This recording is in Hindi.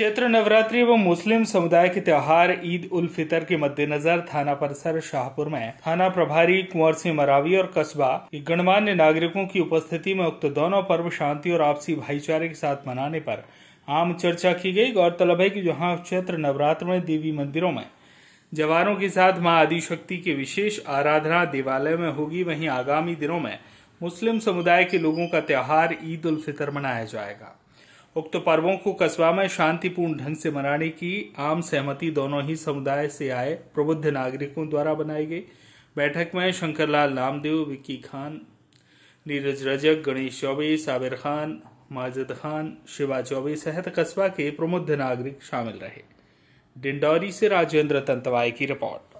चैत्र नवरात्रि व मुस्लिम समुदाय के त्यौहार ईद उल फितर के मद्देनजर थाना परिसर शाहपुर में थाना प्रभारी कुंवर सिंह मरावी और कस्बा के गणमान्य नागरिकों की उपस्थिति में उक्त दोनों पर्व शांति और आपसी भाईचारे के साथ मनाने पर आम चर्चा की गई गौरतलब है कि जहां चैत्र नवरात्र में देवी मंदिरों में जवानों के साथ माँ आदिशक्ति की विशेष आराधना देवालय में होगी वहीं आगामी दिनों में मुस्लिम समुदाय के लोगों का त्यौहार ईद उल फितर मनाया जाएगा उक्त पर्वों को कस्बा में शांतिपूर्ण ढंग से मनाने की आम सहमति दोनों ही समुदाय से आए प्रबुद्ध नागरिकों द्वारा बनाई गई बैठक में शंकरलाल नामदेव विक्की खान नीरज रजक गणेश चौबे साबिर खान माजद खान शिवा चौबे सहित कस्बा के प्रबुद्ध नागरिक शामिल रहे डिंडौरी से राजेंद्र तंतवाई की रिपोर्ट